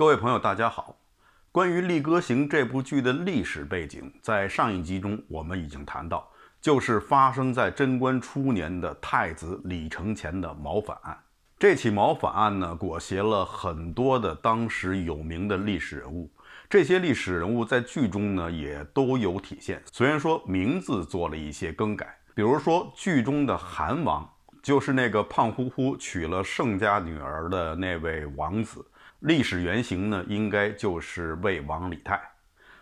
各位朋友，大家好。关于《力歌行》这部剧的历史背景，在上一集中我们已经谈到，就是发生在贞观初年的太子李承乾的谋反案。这起谋反案呢，裹挟了很多的当时有名的历史人物，这些历史人物在剧中呢也都有体现，虽然说名字做了一些更改。比如说，剧中的韩王，就是那个胖乎乎娶了盛家女儿的那位王子。历史原型呢，应该就是魏王李泰，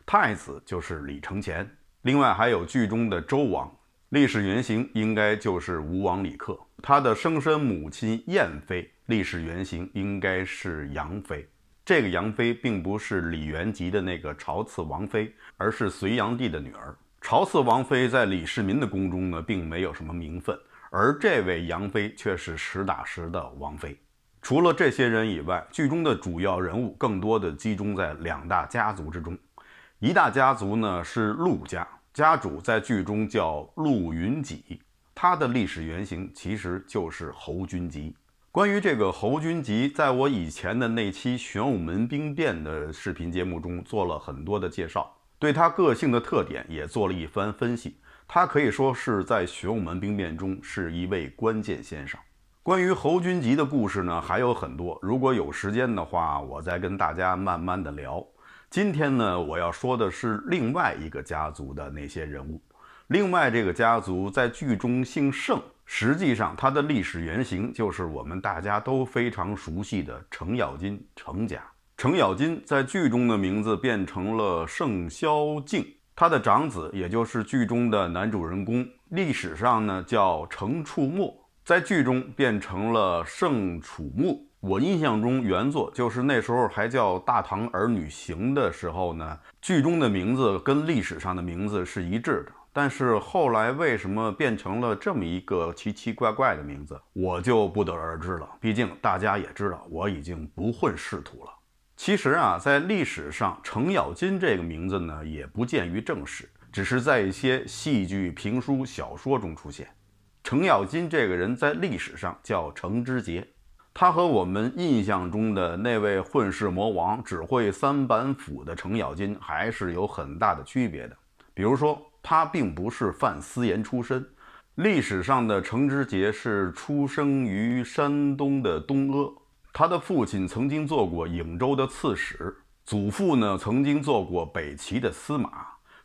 太子就是李承乾。另外还有剧中的周王，历史原型应该就是吴王李克，他的生身母亲燕妃，历史原型应该是杨妃。这个杨妃并不是李元吉的那个朝次王妃，而是隋炀帝的女儿。朝次王妃在李世民的宫中呢，并没有什么名分，而这位杨妃却是实打实的王妃。除了这些人以外，剧中的主要人物更多的集中在两大家族之中。一大家族呢是陆家，家主在剧中叫陆云己，他的历史原型其实就是侯君集。关于这个侯君集，在我以前的那期《玄武门兵变》的视频节目中做了很多的介绍，对他个性的特点也做了一番分析。他可以说是在玄武门兵变中是一位关键先生。关于侯君集的故事呢，还有很多。如果有时间的话，我再跟大家慢慢的聊。今天呢，我要说的是另外一个家族的那些人物。另外这个家族在剧中姓盛，实际上他的历史原型就是我们大家都非常熟悉的程咬金、程家。程咬金在剧中的名字变成了盛萧敬，他的长子也就是剧中的男主人公，历史上呢叫程处默。在剧中变成了盛楚穆。我印象中，原作就是那时候还叫《大唐儿女行》的时候呢，剧中的名字跟历史上的名字是一致的。但是后来为什么变成了这么一个奇奇怪怪的名字，我就不得而知了。毕竟大家也知道，我已经不混仕途了。其实啊，在历史上，程咬金这个名字呢，也不见于正史，只是在一些戏剧、评书、小说中出现。程咬金这个人，在历史上叫程之杰，他和我们印象中的那位混世魔王、只会三板斧的程咬金还是有很大的区别的。比如说，他并不是范思言出身，历史上的程之杰是出生于山东的东阿，他的父亲曾经做过颍州的刺史，祖父呢曾经做过北齐的司马，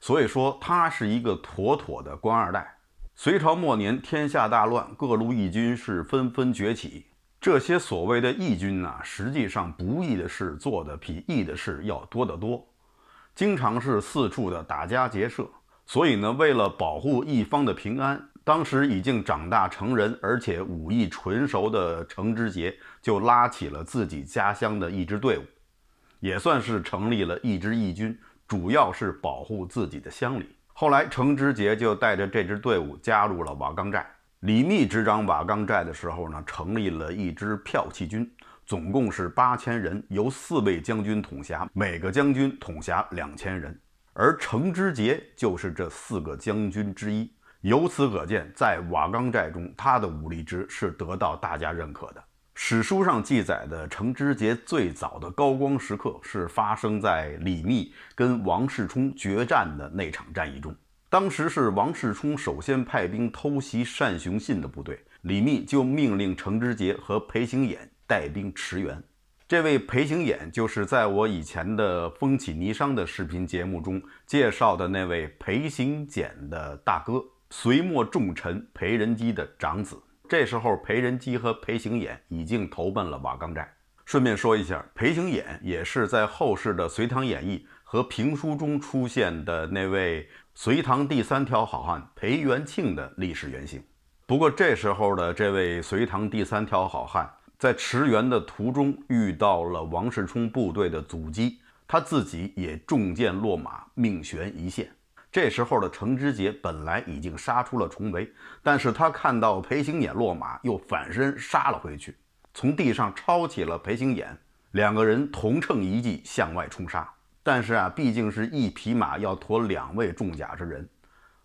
所以说他是一个妥妥的官二代。隋朝末年，天下大乱，各路义军是纷纷崛起。这些所谓的义军呢，实际上不义的事做的比义的事要多得多，经常是四处的打家劫舍。所以呢，为了保护一方的平安，当时已经长大成人而且武艺纯熟的程之节，就拉起了自己家乡的一支队伍，也算是成立了一支义军，主要是保护自己的乡里。后来，程知节就带着这支队伍加入了瓦岗寨。李密执掌瓦岗寨的时候呢，成立了一支骠骑军，总共是八千人，由四位将军统辖，每个将军统辖两千人。而程知节就是这四个将军之一。由此可见，在瓦岗寨中，他的武力值是得到大家认可的。史书上记载的程之杰最早的高光时刻是发生在李密跟王世充决战的那场战役中。当时是王世充首先派兵偷袭单雄信的部队，李密就命令程之杰和裴行俨带兵驰援。这位裴行俨就是在我以前的《风起霓裳》的视频节目中介绍的那位裴行俭的大哥，隋末重臣裴仁基的长子。这时候，裴仁基和裴行俨已经投奔了瓦岗寨。顺便说一下，裴行俨也是在后世的《隋唐演义》和评书中出现的那位隋唐第三条好汉裴元庆的历史原型。不过，这时候的这位隋唐第三条好汉在驰援的途中遇到了王世充部队的阻击，他自己也中箭落马，命悬一线。这时候的程之杰本来已经杀出了重围，但是他看到裴行俨落马，又反身杀了回去，从地上抄起了裴行俨，两个人同乘一骑向外冲杀。但是啊，毕竟是一匹马要驮两位重甲之人，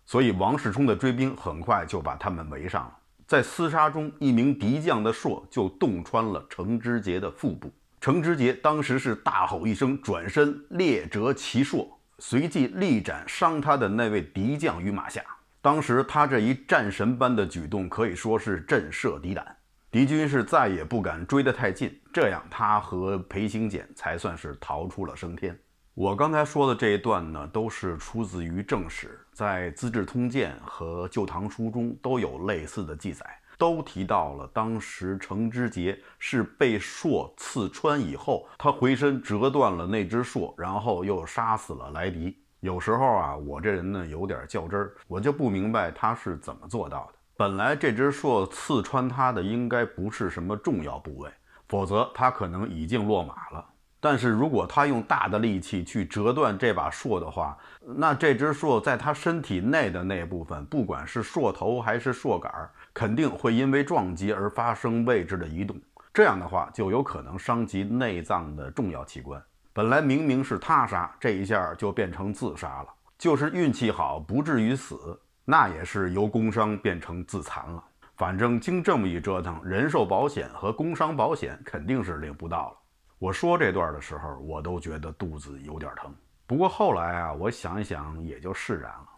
所以王世充的追兵很快就把他们围上了。在厮杀中，一名敌将的槊就洞穿了程之杰的腹部，程之杰当时是大吼一声，转身裂折其槊。随即力斩伤他的那位敌将于马下。当时他这一战神般的举动可以说是震慑敌胆，敌军是再也不敢追得太近。这样，他和裴行俭才算是逃出了升天。我刚才说的这一段呢，都是出自于正史，在《资治通鉴》和《旧唐书》中都有类似的记载。都提到了，当时程之杰是被槊刺穿以后，他回身折断了那只槊，然后又杀死了莱迪。有时候啊，我这人呢有点较真儿，我就不明白他是怎么做到的。本来这只槊刺穿他的应该不是什么重要部位，否则他可能已经落马了。但是如果他用大的力气去折断这把槊的话，那这只槊在他身体内的那部分，不管是槊头还是槊杆，肯定会因为撞击而发生位置的移动。这样的话，就有可能伤及内脏的重要器官。本来明明是他杀，这一下就变成自杀了。就是运气好不至于死，那也是由工伤变成自残了。反正经这么一折腾，人寿保险和工伤保险肯定是领不到了。我说这段的时候，我都觉得肚子有点疼。不过后来啊，我想一想也就释然了。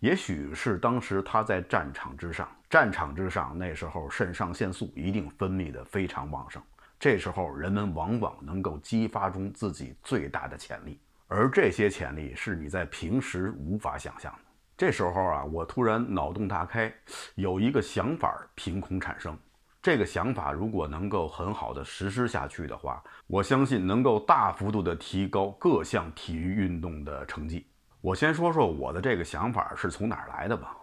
也许是当时他在战场之上，战场之上那时候肾上腺素一定分泌的非常旺盛。这时候人们往往能够激发出自己最大的潜力，而这些潜力是你在平时无法想象的。这时候啊，我突然脑洞大开，有一个想法凭空产生。这个想法如果能够很好的实施下去的话，我相信能够大幅度的提高各项体育运动的成绩。我先说说我的这个想法是从哪儿来的吧。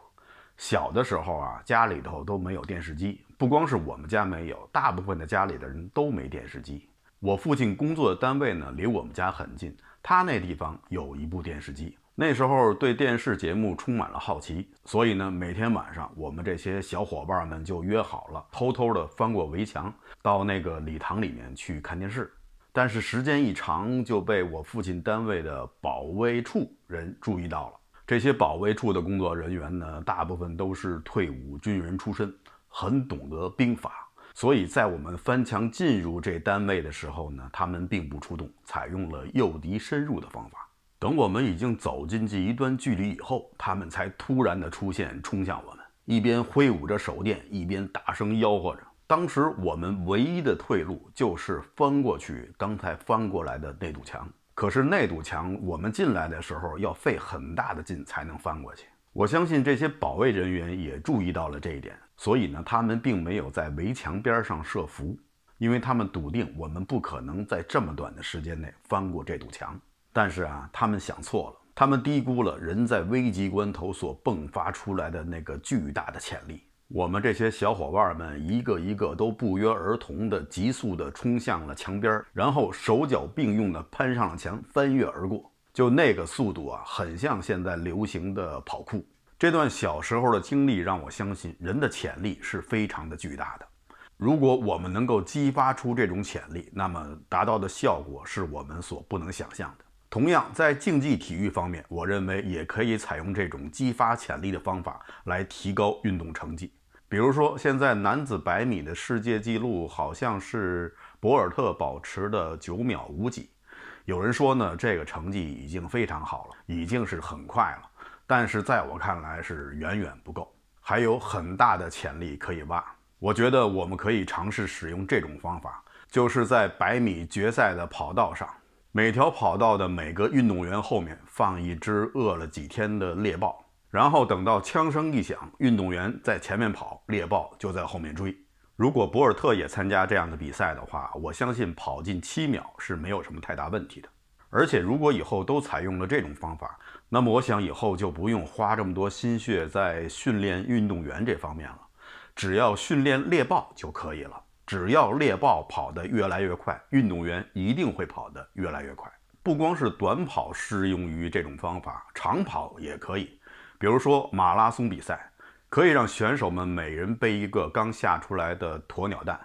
小的时候啊，家里头都没有电视机，不光是我们家没有，大部分的家里的人都没电视机。我父亲工作的单位呢，离我们家很近，他那地方有一部电视机。那时候对电视节目充满了好奇，所以呢，每天晚上我们这些小伙伴们就约好了，偷偷地翻过围墙，到那个礼堂里面去看电视。但是时间一长，就被我父亲单位的保卫处人注意到了。这些保卫处的工作人员呢，大部分都是退伍军人出身，很懂得兵法，所以在我们翻墙进入这单位的时候呢，他们并不出动，采用了诱敌深入的方法。等我们已经走进去一段距离以后，他们才突然的出现，冲向我们，一边挥舞着手电，一边大声吆喝着。当时我们唯一的退路就是翻过去刚才翻过来的那堵墙，可是那堵墙我们进来的时候要费很大的劲才能翻过去。我相信这些保卫人员也注意到了这一点，所以呢，他们并没有在围墙边上设伏，因为他们笃定我们不可能在这么短的时间内翻过这堵墙。但是啊，他们想错了，他们低估了人在危急关头所迸发出来的那个巨大的潜力。我们这些小伙伴们一个一个都不约而同的急速的冲向了墙边，然后手脚并用的攀上了墙，翻越而过。就那个速度啊，很像现在流行的跑酷。这段小时候的经历让我相信，人的潜力是非常的巨大的。如果我们能够激发出这种潜力，那么达到的效果是我们所不能想象的。同样，在竞技体育方面，我认为也可以采用这种激发潜力的方法来提高运动成绩。比如说，现在男子百米的世界纪录好像是博尔特保持的九秒五几。有人说呢，这个成绩已经非常好了，已经是很快了。但是在我看来是远远不够，还有很大的潜力可以挖。我觉得我们可以尝试使用这种方法，就是在百米决赛的跑道上。每条跑道的每个运动员后面放一只饿了几天的猎豹，然后等到枪声一响，运动员在前面跑，猎豹就在后面追。如果博尔特也参加这样的比赛的话，我相信跑进七秒是没有什么太大问题的。而且如果以后都采用了这种方法，那么我想以后就不用花这么多心血在训练运动员这方面了，只要训练猎豹就可以了。只要猎豹跑得越来越快，运动员一定会跑得越来越快。不光是短跑适用于这种方法，长跑也可以。比如说马拉松比赛，可以让选手们每人背一个刚下出来的鸵鸟蛋，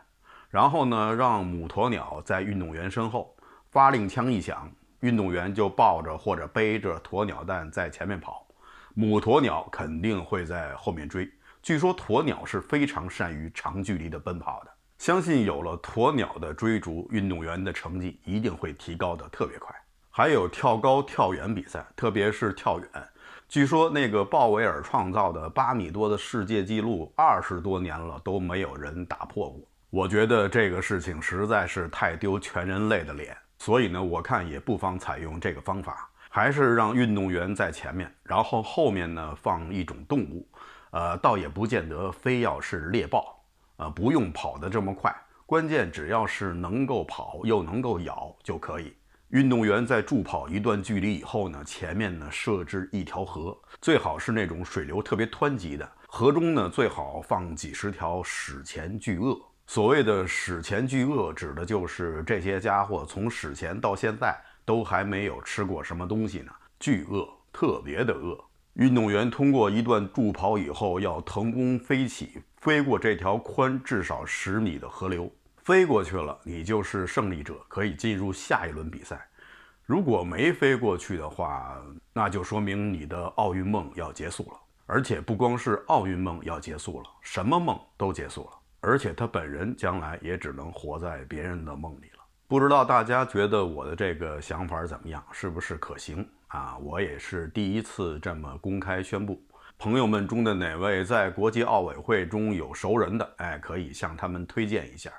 然后呢，让母鸵鸟在运动员身后。发令枪一响，运动员就抱着或者背着鸵鸟蛋在前面跑，母鸵鸟肯定会在后面追。据说鸵鸟是非常善于长距离的奔跑的。相信有了鸵鸟的追逐，运动员的成绩一定会提高得特别快。还有跳高、跳远比赛，特别是跳远，据说那个鲍威尔创造的八米多的世界纪录，二十多年了都没有人打破过。我觉得这个事情实在是太丢全人类的脸，所以呢，我看也不妨采用这个方法，还是让运动员在前面，然后后面呢放一种动物，呃，倒也不见得非要是猎豹。啊，不用跑得这么快，关键只要是能够跑又能够咬就可以。运动员在助跑一段距离以后呢，前面呢设置一条河，最好是那种水流特别湍急的河中呢，最好放几十条史前巨鳄。所谓的史前巨鳄，指的就是这些家伙从史前到现在都还没有吃过什么东西呢，巨鳄特别的饿。运动员通过一段助跑以后，要腾空飞起。飞过这条宽至少十米的河流，飞过去了，你就是胜利者，可以进入下一轮比赛。如果没飞过去的话，那就说明你的奥运梦要结束了，而且不光是奥运梦要结束了，什么梦都结束了，而且他本人将来也只能活在别人的梦里了。不知道大家觉得我的这个想法怎么样，是不是可行啊？我也是第一次这么公开宣布。朋友们中的哪位在国际奥委会中有熟人的，哎，可以向他们推荐一下。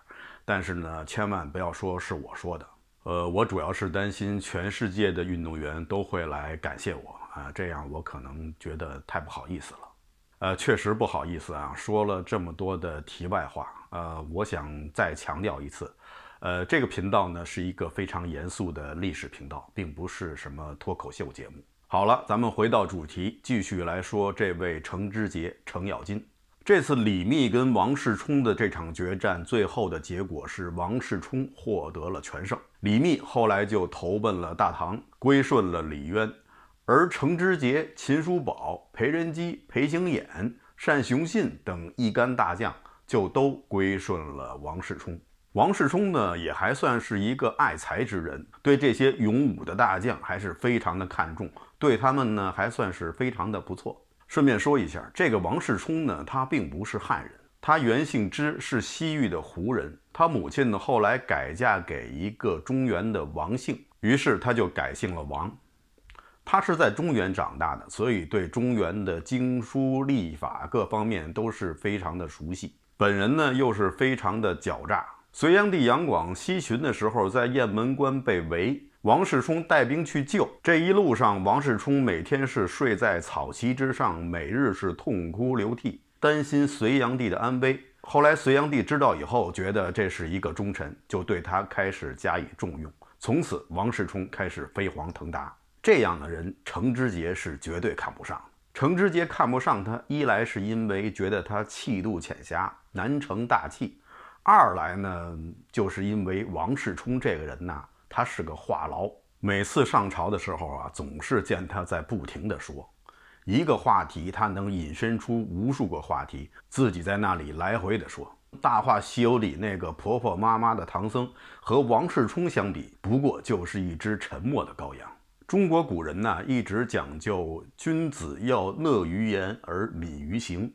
但是呢，千万不要说是我说的。呃，我主要是担心全世界的运动员都会来感谢我啊，这样我可能觉得太不好意思了。呃，确实不好意思啊，说了这么多的题外话。呃，我想再强调一次，呃，这个频道呢是一个非常严肃的历史频道，并不是什么脱口秀节目。好了，咱们回到主题，继续来说这位程之杰程咬金。这次李密跟王世充的这场决战，最后的结果是王世充获得了全胜。李密后来就投奔了大唐，归顺了李渊，而程之杰、秦叔宝、裴仁基、裴行俨、单雄信等一干大将就都归顺了王世充。王世充呢，也还算是一个爱才之人，对这些勇武的大将还是非常的看重。对他们呢还算是非常的不错。顺便说一下，这个王世充呢，他并不是汉人，他原姓支，是西域的胡人。他母亲呢后来改嫁给一个中原的王姓，于是他就改姓了王。他是在中原长大的，所以对中原的经书、历法各方面都是非常的熟悉。本人呢又是非常的狡诈。隋炀帝杨广西巡的时候，在雁门关被围。王世充带兵去救，这一路上，王世充每天是睡在草席之上，每日是痛哭流涕，担心隋炀帝的安危。后来隋炀帝知道以后，觉得这是一个忠臣，就对他开始加以重用。从此，王世充开始飞黄腾达。这样的人，程之杰是绝对看不上程之杰看不上他，一来是因为觉得他气度浅狭，难成大器；二来呢，就是因为王世充这个人呐。他是个话痨，每次上朝的时候啊，总是见他在不停的说一个话题，他能引申出无数个话题，自己在那里来回的说。《大话西游》里那个婆婆妈妈的唐僧，和王世充相比，不过就是一只沉默的羔羊。中国古人呢，一直讲究君子要讷于言而敏于行，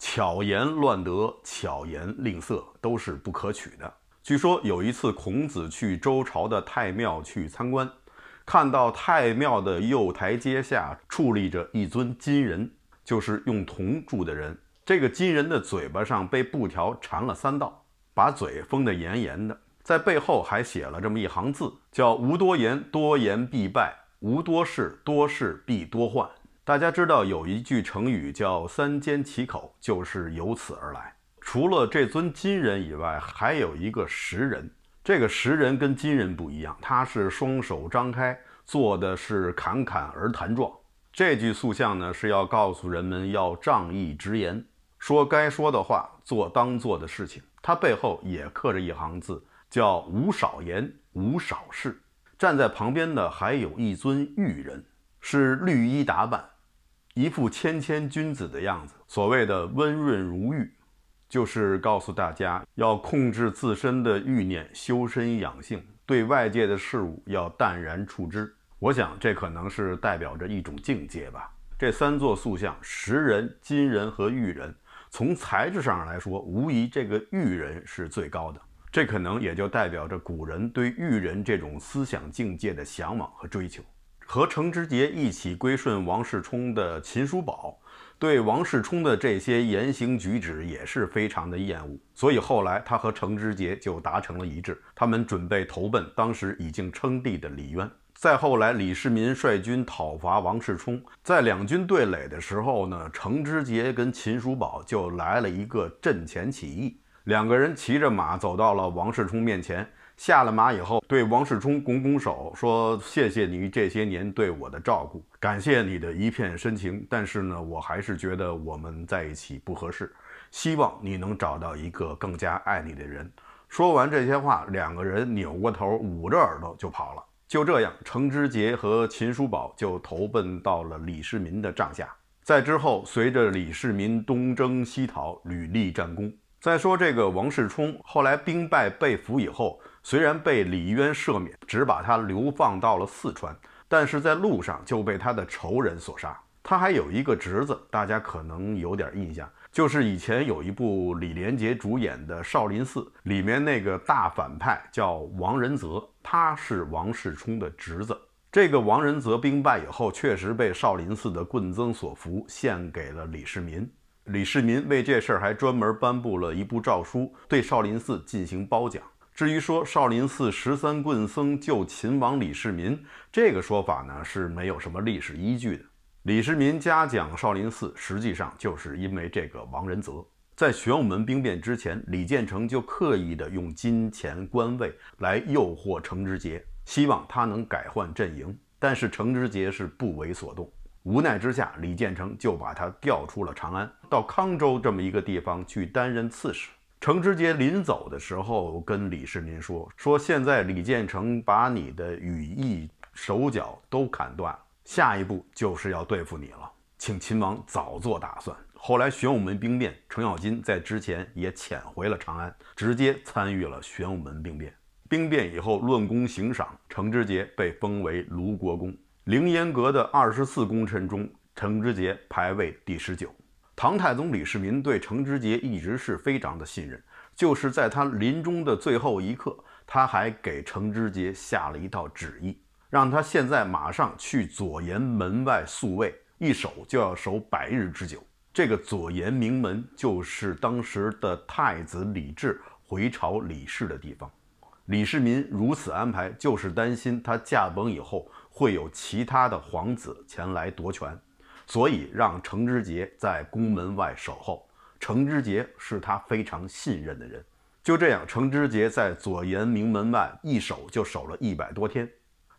巧言乱德，巧言令色都是不可取的。据说有一次，孔子去周朝的太庙去参观，看到太庙的右台阶下矗立着一尊金人，就是用铜铸的人。这个金人的嘴巴上被布条缠了三道，把嘴封得严严的，在背后还写了这么一行字，叫“无多言，多言必败；无多事，多事必多患”。大家知道有一句成语叫“三缄其口”，就是由此而来。除了这尊金人以外，还有一个石人。这个石人跟金人不一样，他是双手张开，做的是侃侃而谈状。这具塑像呢，是要告诉人们要仗义直言，说该说的话，做当做的事情。他背后也刻着一行字，叫“无少言，无少事”。站在旁边的还有一尊玉人，是绿衣打扮，一副谦谦君子的样子，所谓的温润如玉。就是告诉大家要控制自身的欲念，修身养性，对外界的事物要淡然处之。我想这可能是代表着一种境界吧。这三座塑像，石人、金人和玉人，从材质上来说，无疑这个玉人是最高的。这可能也就代表着古人对玉人这种思想境界的向往和追求。和程之节一起归顺王世充的秦叔宝。对王世充的这些言行举止也是非常的厌恶，所以后来他和程之杰就达成了一致，他们准备投奔当时已经称帝的李渊。再后来，李世民率军讨伐王世充，在两军对垒的时候呢，程之杰跟秦叔宝就来了一个阵前起义，两个人骑着马走到了王世充面前。下了马以后，对王世充拱拱手，说：“谢谢你这些年对我的照顾，感谢你的一片深情。但是呢，我还是觉得我们在一起不合适，希望你能找到一个更加爱你的人。”说完这些话，两个人扭过头，捂着耳朵就跑了。就这样，程之杰和秦叔宝就投奔到了李世民的帐下。在之后，随着李世民东征西讨，屡立战功。再说这个王世充，后来兵败被俘以后。虽然被李渊赦免，只把他流放到了四川，但是在路上就被他的仇人所杀。他还有一个侄子，大家可能有点印象，就是以前有一部李连杰主演的《少林寺》，里面那个大反派叫王仁泽，他是王世充的侄子。这个王仁泽兵败以后，确实被少林寺的棍僧所俘，献给了李世民。李世民为这事儿还专门颁布了一部诏书，对少林寺进行褒奖。至于说少林寺十三棍僧救秦王李世民这个说法呢，是没有什么历史依据的。李世民嘉奖少林寺，实际上就是因为这个王仁泽。在玄武门兵变之前，李建成就刻意的用金钱官位来诱惑程之杰，希望他能改换阵营。但是程之杰是不为所动，无奈之下，李建成就把他调出了长安，到康州这么一个地方去担任刺史。程之杰临走的时候跟李世民说：“说现在李建成把你的羽翼手脚都砍断，下一步就是要对付你了，请秦王早做打算。”后来玄武门兵变，程咬金在之前也潜回了长安，直接参与了玄武门兵变。兵变以后论功行赏，程之杰被封为卢国公。凌烟阁的二十四功臣中，程之杰排位第十九。唐太宗李世民对程之杰一直是非常的信任，就是在他临终的最后一刻，他还给程之杰下了一道旨意，让他现在马上去左岩门外宿卫，一守就要守百日之久。这个左延明门就是当时的太子李治回朝理事的地方。李世民如此安排，就是担心他驾崩以后会有其他的皇子前来夺权。所以让程之节在宫门外守候。程之节是他非常信任的人。就这样，程之节在左延明门外一守就守了一百多天。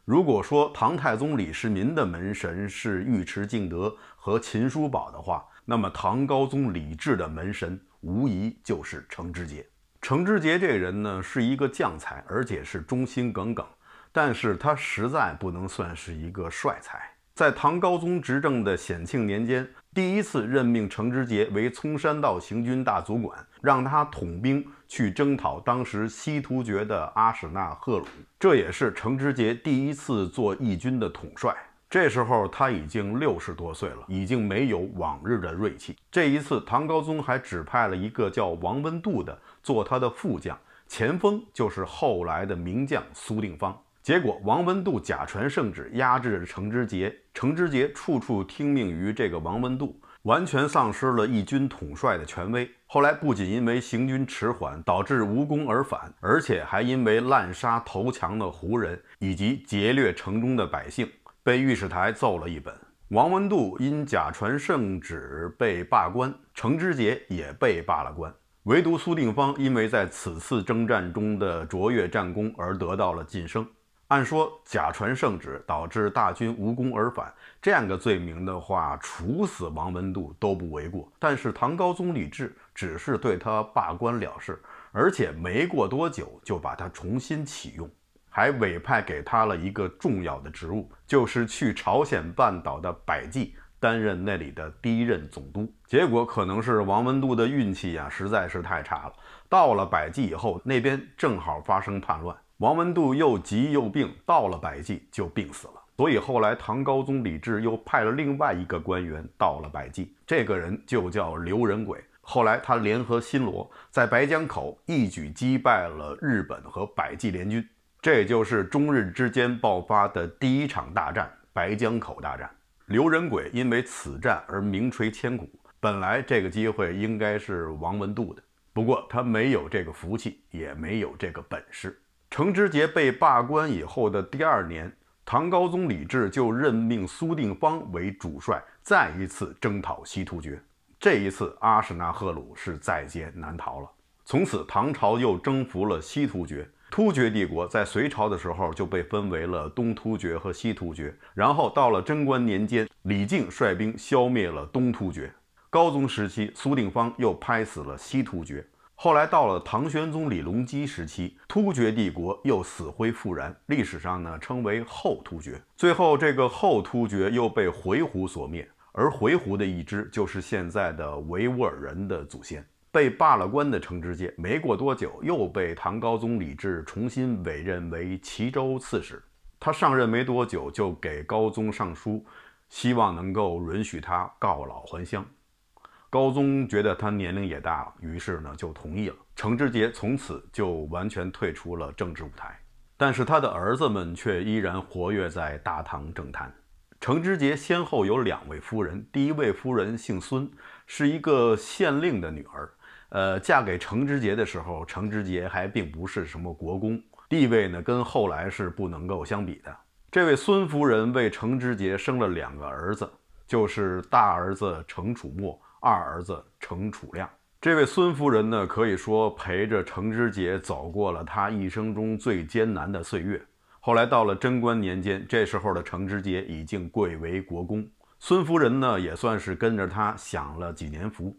如果说唐太宗李世民的门神是尉迟敬德和秦叔宝的话，那么唐高宗李治的门神无疑就是程之节。程之节这人呢，是一个将才，而且是忠心耿耿，但是他实在不能算是一个帅才。在唐高宗执政的显庆年间，第一次任命程之杰为嵩山道行军大总管，让他统兵去征讨当时西突厥的阿史那贺鲁。这也是程之杰第一次做义军的统帅。这时候他已经六十多岁了，已经没有往日的锐气。这一次，唐高宗还指派了一个叫王温度的做他的副将，前锋就是后来的名将苏定方。结果，王文度假传圣旨压制程之节，程之节处处听命于这个王文度，完全丧失了义军统帅的权威。后来，不仅因为行军迟缓导致无功而返，而且还因为滥杀投降的胡人以及劫掠城中的百姓，被御史台揍了一本。王文度因假传圣旨被罢官，程之节也被罢了官，唯独苏定方因为在此次征战中的卓越战功而得到了晋升。按说假传圣旨导致大军无功而返，这样的罪名的话，处死王文度都不为过。但是唐高宗李治只是对他罢官了事，而且没过多久就把他重新启用，还委派给他了一个重要的职务，就是去朝鲜半岛的百济担任那里的第一任总督。结果可能是王文度的运气呀实在是太差了，到了百济以后，那边正好发生叛乱。王文度又急又病，到了百济就病死了。所以后来唐高宗李治又派了另外一个官员到了百济，这个人就叫刘仁轨。后来他联合新罗，在白江口一举击败了日本和百济联军，这就是中日之间爆发的第一场大战——白江口大战。刘仁轨因为此战而名垂千古。本来这个机会应该是王文度的，不过他没有这个福气，也没有这个本事。程之杰被罢官以后的第二年，唐高宗李治就任命苏定方为主帅，再一次征讨西突厥。这一次，阿史那贺鲁是在劫难逃了。从此，唐朝又征服了西突厥。突厥帝国在隋朝的时候就被分为了东突厥和西突厥，然后到了贞观年间，李靖率兵消灭了东突厥。高宗时期，苏定方又拍死了西突厥。后来到了唐玄宗李隆基时期，突厥帝国又死灰复燃，历史上呢称为后突厥。最后这个后突厥又被回鹘所灭，而回鹘的一支就是现在的维吾尔人的祖先。被罢了官的程知节，没过多久又被唐高宗李治重新委任为齐州刺史。他上任没多久，就给高宗上书，希望能够允许他告老还乡。高宗觉得他年龄也大了，于是呢就同意了。程知节从此就完全退出了政治舞台，但是他的儿子们却依然活跃在大唐政坛。程知节先后有两位夫人，第一位夫人姓孙，是一个县令的女儿。呃，嫁给程知节的时候，程知节还并不是什么国公，地位呢跟后来是不能够相比的。这位孙夫人为程知节生了两个儿子，就是大儿子程楚墨。二儿子程楚亮，这位孙夫人呢，可以说陪着程之节走过了他一生中最艰难的岁月。后来到了贞观年间，这时候的程之节已经贵为国公，孙夫人呢也算是跟着他享了几年福。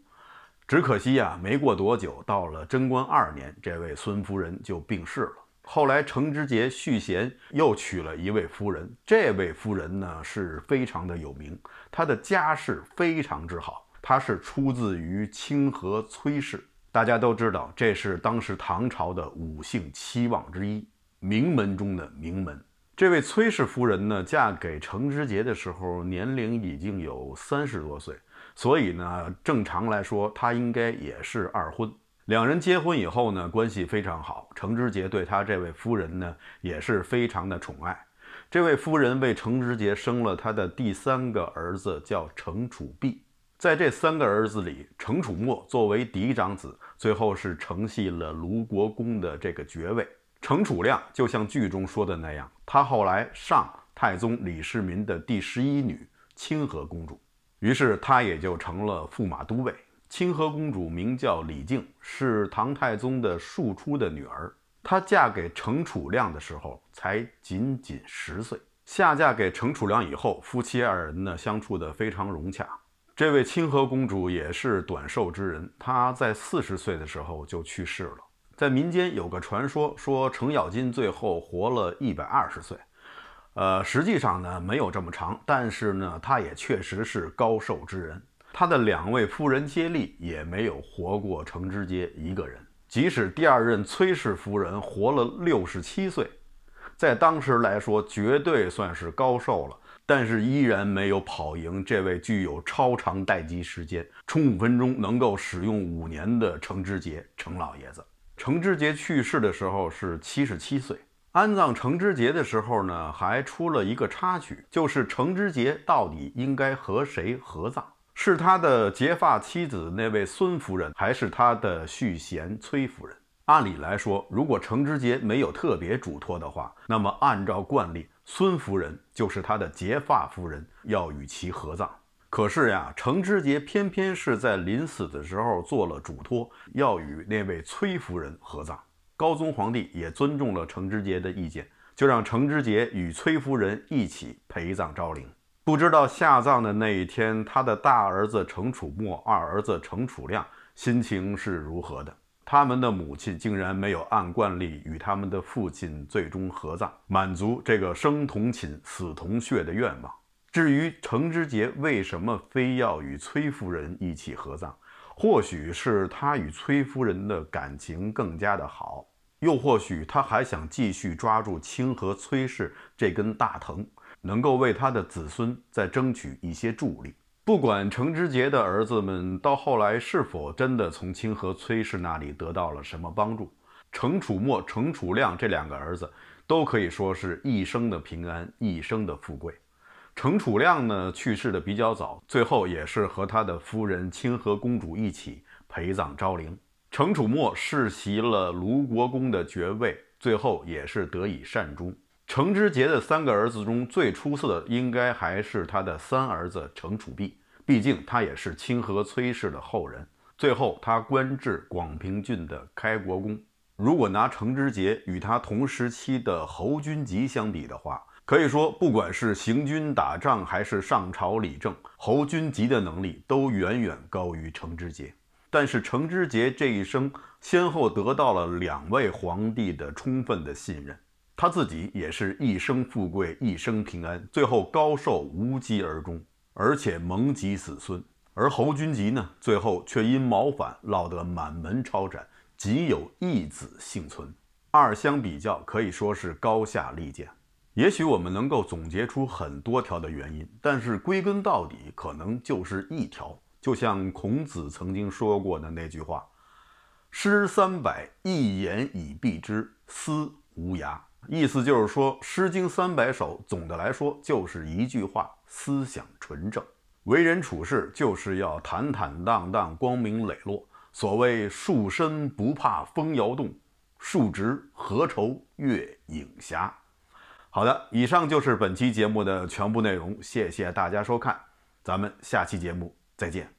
只可惜呀，没过多久，到了贞观二年，这位孙夫人就病逝了。后来程之节续弦又娶了一位夫人，这位夫人呢是非常的有名，她的家世非常之好。它是出自于清河崔氏，大家都知道，这是当时唐朝的五姓七望之一，名门中的名门。这位崔氏夫人呢，嫁给程之杰的时候，年龄已经有三十多岁，所以呢，正常来说，她应该也是二婚。两人结婚以后呢，关系非常好，程之杰对他这位夫人呢，也是非常的宠爱。这位夫人为程之杰生了他的第三个儿子，叫程楚璧。在这三个儿子里，程楚墨作为嫡长子，最后是承袭了卢国公的这个爵位。程楚亮就像剧中说的那样，他后来上太宗李世民的第十一女清河公主，于是他也就成了驸马都尉。清河公主名叫李靖，是唐太宗的庶出的女儿。她嫁给程楚亮的时候才仅仅十岁。下嫁给程楚亮以后，夫妻二人呢相处的非常融洽。这位清河公主也是短寿之人，她在四十岁的时候就去世了。在民间有个传说，说程咬金最后活了一百二十岁，呃，实际上呢没有这么长，但是呢，他也确实是高寿之人。他的两位夫人接力也没有活过程之节一个人，即使第二任崔氏夫人活了六十七岁，在当时来说绝对算是高寿了。但是依然没有跑赢这位具有超长待机时间，充五分钟能够使用五年的程之杰程老爷子。程之杰去世的时候是七十七岁。安葬程之杰的时候呢，还出了一个插曲，就是程之杰到底应该和谁合葬？是他的结发妻子那位孙夫人，还是他的续弦崔夫人？按理来说，如果程之杰没有特别嘱托的话，那么按照惯例。孙夫人就是他的结发夫人，要与其合葬。可是呀，程之杰偏偏是在临死的时候做了嘱托，要与那位崔夫人合葬。高宗皇帝也尊重了程之杰的意见，就让程之杰与崔夫人一起陪葬昭陵。不知道下葬的那一天，他的大儿子程楚墨、二儿子程楚亮心情是如何的？他们的母亲竟然没有按惯例与他们的父亲最终合葬，满足这个生同寝、死同穴的愿望。至于程之杰为什么非要与崔夫人一起合葬，或许是他与崔夫人的感情更加的好，又或许他还想继续抓住清河崔氏这根大藤，能够为他的子孙再争取一些助力。不管程之杰的儿子们到后来是否真的从清河崔氏那里得到了什么帮助，程楚墨、程楚亮这两个儿子都可以说是一生的平安，一生的富贵。程楚亮呢去世的比较早，最后也是和他的夫人清河公主一起陪葬昭陵。程楚墨世袭了卢国公的爵位，最后也是得以善终。程之杰的三个儿子中最出色的，应该还是他的三儿子程楚璧。毕竟他也是清河崔氏的后人。最后，他官至广平郡的开国公。如果拿程之杰与他同时期的侯君集相比的话，可以说，不管是行军打仗，还是上朝理政，侯君集的能力都远远高于程之杰。但是，程之杰这一生先后得到了两位皇帝的充分的信任，他自己也是一生富贵，一生平安，最后高寿无疾而终。而且蒙及子孙，而侯君集呢，最后却因谋反，落得满门抄斩，仅有一子幸存。二相比较，可以说是高下立见。也许我们能够总结出很多条的原因，但是归根到底，可能就是一条。就像孔子曾经说过的那句话：“诗三百，一言以蔽之，思无涯。”意思就是说，《诗经》三百首，总的来说就是一句话。思想纯正，为人处事就是要坦坦荡荡、光明磊落。所谓树身不怕风摇动，树直何愁月影斜。好的，以上就是本期节目的全部内容，谢谢大家收看，咱们下期节目再见。